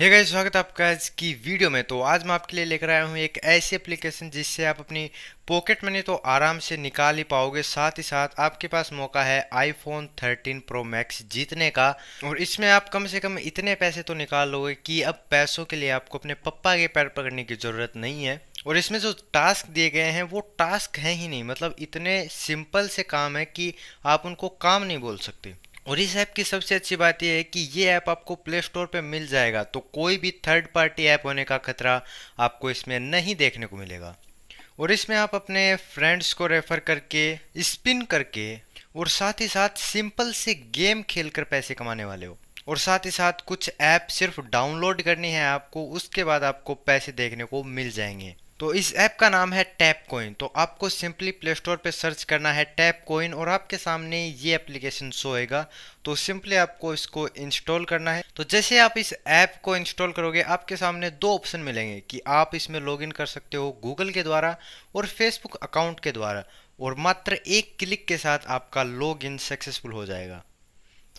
हे hey guys स्वागत है आपका आज की वीडियो में तो आज मैं आपके लिए लेकर आया हूँ एक ऐसी एप्लीकेशन जिससे आप अपनी पॉकेट मनी तो आराम से निकाल ही पाओगे साथ ही साथ आपके पास मौका है आईफोन 13 प्रो मैक्स जीतने का और इसमें आप कम से कम इतने पैसे तो निकाल लोगे कि अब पैसों के लिए आपको अपने पप्पा के पैर पकड़ने की ज़रूरत नहीं है और इसमें जो टास्क दिए गए हैं वो टास्क हैं ही नहीं मतलब इतने सिंपल से काम है कि आप उनको काम नहीं बोल सकते और इस ऐप की सबसे अच्छी बात यह है कि ये ऐप आपको प्ले स्टोर पर मिल जाएगा तो कोई भी थर्ड पार्टी ऐप होने का खतरा आपको इसमें नहीं देखने को मिलेगा और इसमें आप अपने फ्रेंड्स को रेफर करके स्पिन करके और साथ ही साथ सिंपल से गेम खेलकर पैसे कमाने वाले हो और साथ ही साथ कुछ ऐप सिर्फ डाउनलोड करनी है आपको उसके बाद आपको पैसे देखने को मिल जाएंगे तो इस ऐप का नाम है टैप कोइन तो आपको सिंपली प्ले स्टोर पर सर्च करना है टैप कोइन और आपके सामने ये एप्लीकेशन शो होएगा तो सिंपली आपको इसको इंस्टॉल करना है तो जैसे आप इस ऐप को इंस्टॉल करोगे आपके सामने दो ऑप्शन मिलेंगे कि आप इसमें लॉगिन कर सकते हो गूगल के द्वारा और फेसबुक अकाउंट के द्वारा और मात्र एक क्लिक के साथ आपका लॉग इन सक्सेसफुल हो जाएगा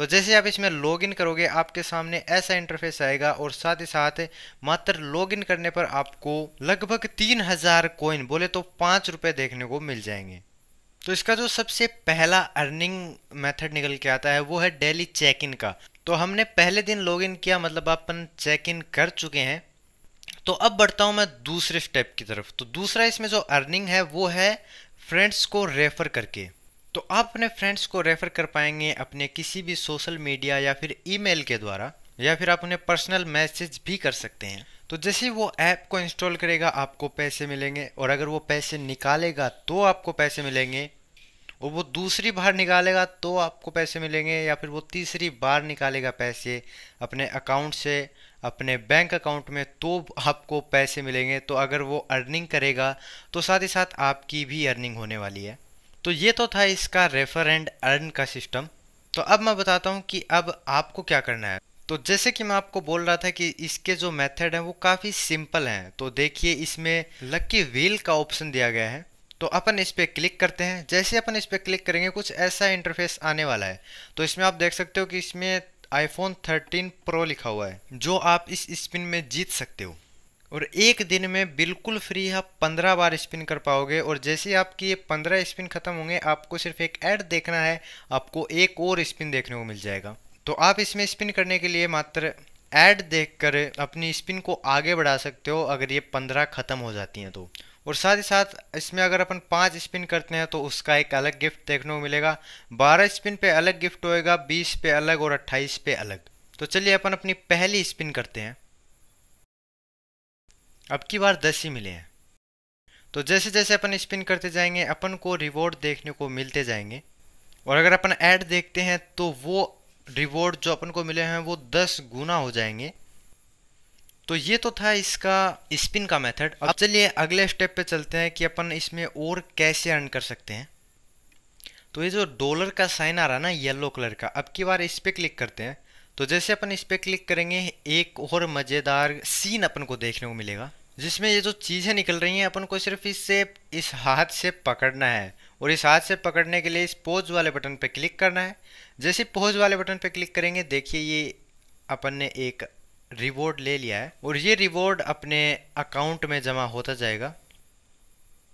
तो जैसे आप इसमें लॉगिन करोगे आपके सामने ऐसा इंटरफेस आएगा और साथ ही साथ मात्र लॉगिन करने पर आपको लगभग तीन हजार कोइन बोले तो पांच रुपए देखने को मिल जाएंगे तो इसका जो सबसे पहला अर्निंग मेथड निकल के आता है वो है डेली चेक इन का तो हमने पहले दिन इन किया मतलब अपन चेक इन कर चुके हैं तो अब बढ़ता हूं मैं दूसरे स्टेप की तरफ तो दूसरा इसमें जो अर्निंग है वो है फ्रेंड्स को रेफर करके तो आप अपने फ्रेंड्स को रेफ़र कर पाएंगे अपने किसी भी सोशल मीडिया या फिर ईमेल के द्वारा या फिर आप उन्हें पर्सनल मैसेज भी कर सकते हैं तो जैसे वो ऐप को इंस्टॉल करेगा आपको पैसे मिलेंगे और अगर वो पैसे निकालेगा तो आपको पैसे मिलेंगे और वो दूसरी बार निकालेगा तो आपको पैसे मिलेंगे या फिर वो तीसरी बार निकालेगा पैसे अपने अकाउंट से अपने बैंक अकाउंट में तो आपको पैसे मिलेंगे तो अगर वो अर्निंग करेगा तो साथ ही साथ आपकी भी अर्निंग होने वाली है तो ये तो था इसका रेफर एंड अर्न का सिस्टम तो अब मैं बताता हूँ कि अब आपको क्या करना है तो जैसे कि मैं आपको बोल रहा था कि इसके जो मेथड हैं वो काफ़ी सिंपल हैं तो देखिए इसमें लकी व्हील का ऑप्शन दिया गया है तो अपन इस पर क्लिक करते हैं जैसे अपन इस पर क्लिक करेंगे कुछ ऐसा इंटरफेस आने वाला है तो इसमें आप देख सकते हो कि इसमें आईफोन 13 प्रो लिखा हुआ है जो आप इस स्पिन में जीत सकते हो और एक दिन में बिल्कुल फ्री आप पंद्रह बार स्पिन कर पाओगे और जैसे आपकी ये पंद्रह स्पिन ख़त्म होंगे आपको सिर्फ एक ऐड देखना है आपको एक और स्पिन देखने को मिल जाएगा तो आप इसमें स्पिन करने के लिए मात्र ऐड देखकर अपनी स्पिन को आगे बढ़ा सकते हो अगर ये पंद्रह ख़त्म हो जाती हैं तो और साथ ही साथ इसमें अगर अपन पाँच स्पिन करते हैं तो उसका एक अलग गिफ्ट देखने को मिलेगा बारह स्पिन पे अलग गिफ्ट होएगा बीस पे अलग और अट्ठाईस पे अलग तो चलिए अपन अपनी पहली स्पिन करते हैं अब की बार दस ही मिले हैं तो जैसे जैसे अपन स्पिन करते जाएंगे अपन को रिवॉर्ड देखने को मिलते जाएंगे और अगर अपन ऐड देखते हैं तो वो रिवॉर्ड जो अपन को मिले हैं वो दस गुना हो जाएंगे तो ये तो था इसका स्पिन का मेथड अब चलिए अगले स्टेप पे चलते हैं कि अपन इसमें और कैसे अर्न कर सकते हैं तो ये जो डॉलर का साइन आ रहा है ना येलो कलर का अब की बार इस पर क्लिक करते हैं तो जैसे अपन इस पर क्लिक करेंगे एक और मज़ेदार सीन अपन को देखने को मिलेगा जिसमें ये जो चीज़ें निकल रही हैं अपन को सिर्फ इससे इस हाथ से पकड़ना है और इस हाथ से पकड़ने के लिए इस पोज वाले बटन पर क्लिक करना है जैसे पोज वाले बटन पर क्लिक करेंगे देखिए ये अपन ने एक रिवॉर्ड ले लिया है और ये रिवॉर्ड अपने अकाउंट में जमा होता जाएगा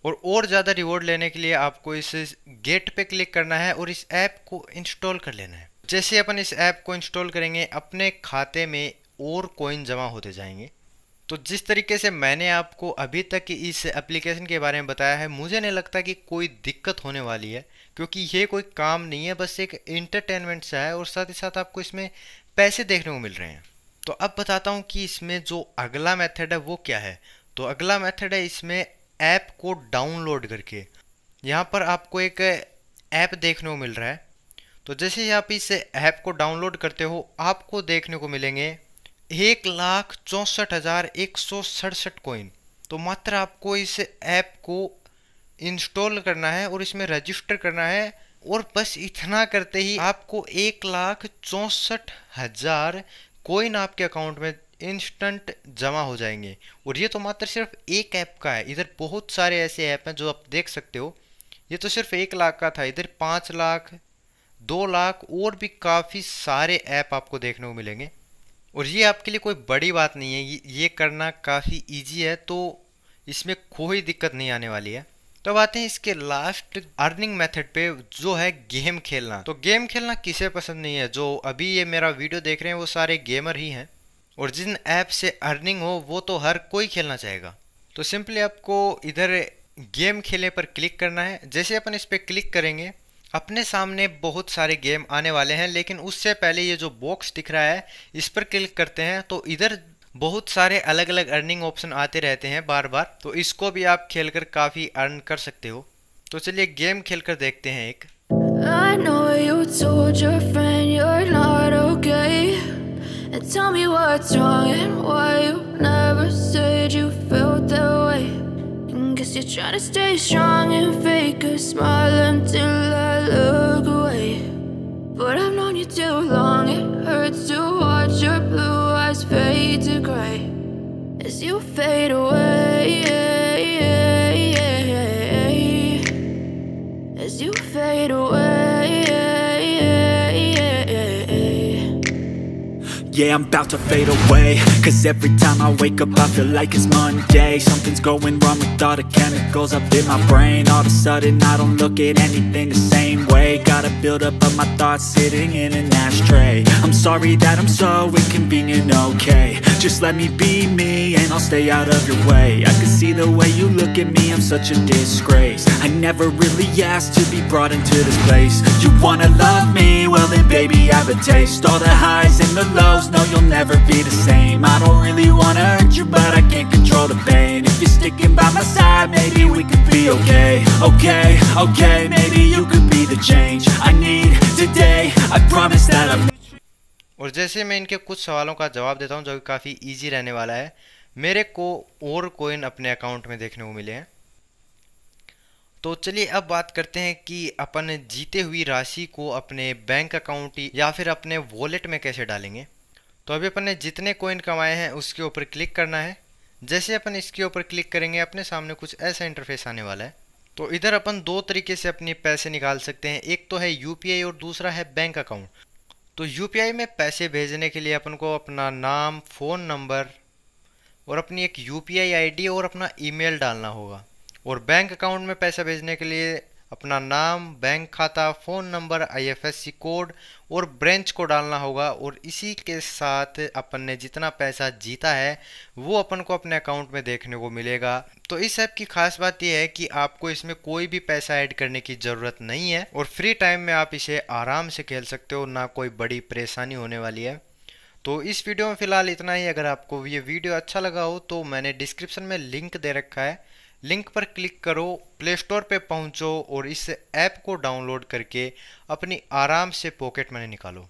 और और ज़्यादा रिवॉर्ड लेने के लिए आपको इस गेट पे क्लिक करना है और इस ऐप को इंस्टॉल कर लेना है जैसे अपन इस ऐप को इंस्टॉल करेंगे अपने खाते में और कॉइन जमा होते जाएंगे तो जिस तरीके से मैंने आपको अभी तक इस एप्लीकेशन के बारे में बताया है मुझे नहीं लगता कि कोई दिक्कत होने वाली है क्योंकि ये कोई काम नहीं है बस एक इंटरटेनमेंट सा है और साथ ही साथ आपको इसमें पैसे देखने को मिल रहे हैं तो अब बताता हूँ कि इसमें जो अगला मेथड है वो क्या है तो अगला मेथड है इसमें ऐप को डाउनलोड करके यहाँ पर आपको एक ऐप देखने को मिल रहा है तो जैसे ही आप इस ऐप को डाउनलोड करते हो आपको देखने को मिलेंगे एक लाख चौंसठ हज़ार एक सौ सड़सठ कोइन तो मात्र आपको इस ऐप को इंस्टॉल करना है और इसमें रजिस्टर करना है और बस इतना करते ही आपको एक लाख चौंसठ हज़ार कोइन आपके अकाउंट में इंस्टेंट जमा हो जाएंगे और ये तो मात्र सिर्फ एक ऐप का है इधर बहुत सारे ऐसे ऐप हैं जो आप देख सकते हो ये तो सिर्फ एक लाख का था इधर पाँच लाख दो लाख और भी काफ़ी सारे ऐप आपको देखने को मिलेंगे और ये आपके लिए कोई बड़ी बात नहीं है ये करना काफ़ी ईजी है तो इसमें कोई दिक्कत नहीं आने वाली है तो अब आते हैं इसके लास्ट अर्निंग मेथड पे जो है गेम खेलना तो गेम खेलना किसे पसंद नहीं है जो अभी ये मेरा वीडियो देख रहे हैं वो सारे गेमर ही हैं और जिन ऐप से अर्निंग हो वो तो हर कोई खेलना चाहेगा तो सिंपली आपको इधर गेम खेलने पर क्लिक करना है जैसे अपन इस पर क्लिक करेंगे अपने सामने बहुत सारे गेम आने वाले हैं लेकिन उससे पहले ये जो बॉक्स दिख रहा है इस पर क्लिक करते हैं तो इधर बहुत सारे अलग अलग अर्निंग ऑप्शन आते रहते हैं बार बार तो इसको भी आप खेल कर काफ़ी अर्न कर सकते हो तो चलिए गेम खेल कर देखते हैं एक tell me what's wrong and why you never said you you you're trying to stay strong and fake a smile until I look away yeah, I'm about to fade away Cause every time I wake up I feel like it's Monday Something's going wrong with all the chemicals up in my brain All of a sudden I don't look at anything the same way Gotta build up of my thoughts sitting in an ashtray I'm sorry that I'm so inconvenient, okay Just let me be me and I'll stay out of your way I can see the way you look at me, I'm such a disgrace I never really asked to be brought into this place You wanna love me, well then baby I have a taste All the highs and the lows times, no you'll never be the same I don't really wanna hurt you, but I can't control the pain If you're sticking by my side, maybe we could be okay Okay, okay, maybe you could be the change I need today I promise that I'm और जैसे मैं इनके कुछ सवालों का जवाब देता हूँ जो कि काफ़ी इजी रहने वाला है मेरे को और कोइन अपने अकाउंट में देखने को मिले हैं तो चलिए अब बात करते हैं कि अपन जीते हुई राशि को अपने बैंक अकाउंट या फिर अपने वॉलेट में कैसे डालेंगे तो अभी अपन ने जितने कोइन कमाए हैं उसके ऊपर क्लिक करना है जैसे अपन इसके ऊपर क्लिक करेंगे अपने सामने कुछ ऐसा इंटरफेस आने वाला है तो इधर अपन दो तरीके से अपने पैसे निकाल सकते हैं एक तो है यूपीआई और दूसरा है बैंक अकाउंट तो यूपीआई में पैसे भेजने के लिए अपन को अपना नाम फ़ोन नंबर और अपनी एक यूपीआई आईडी और अपना ईमेल डालना होगा और बैंक अकाउंट में पैसा भेजने के लिए अपना नाम बैंक खाता फ़ोन नंबर आईएफएससी कोड और ब्रांच को डालना होगा और इसी के साथ अपन ने जितना पैसा जीता है वो अपन को अपने अकाउंट में देखने को मिलेगा तो इस ऐप की खास बात यह है कि आपको इसमें कोई भी पैसा ऐड करने की ज़रूरत नहीं है और फ्री टाइम में आप इसे आराम से खेल सकते हो ना कोई बड़ी परेशानी होने वाली है तो इस वीडियो में फ़िलहाल इतना ही अगर आपको ये वीडियो अच्छा लगा हो तो मैंने डिस्क्रिप्शन में लिंक दे रखा है लिंक पर क्लिक करो प्ले स्टोर पर पहुँचो और इस ऐप को डाउनलोड करके अपनी आराम से पॉकेट मनी निकालो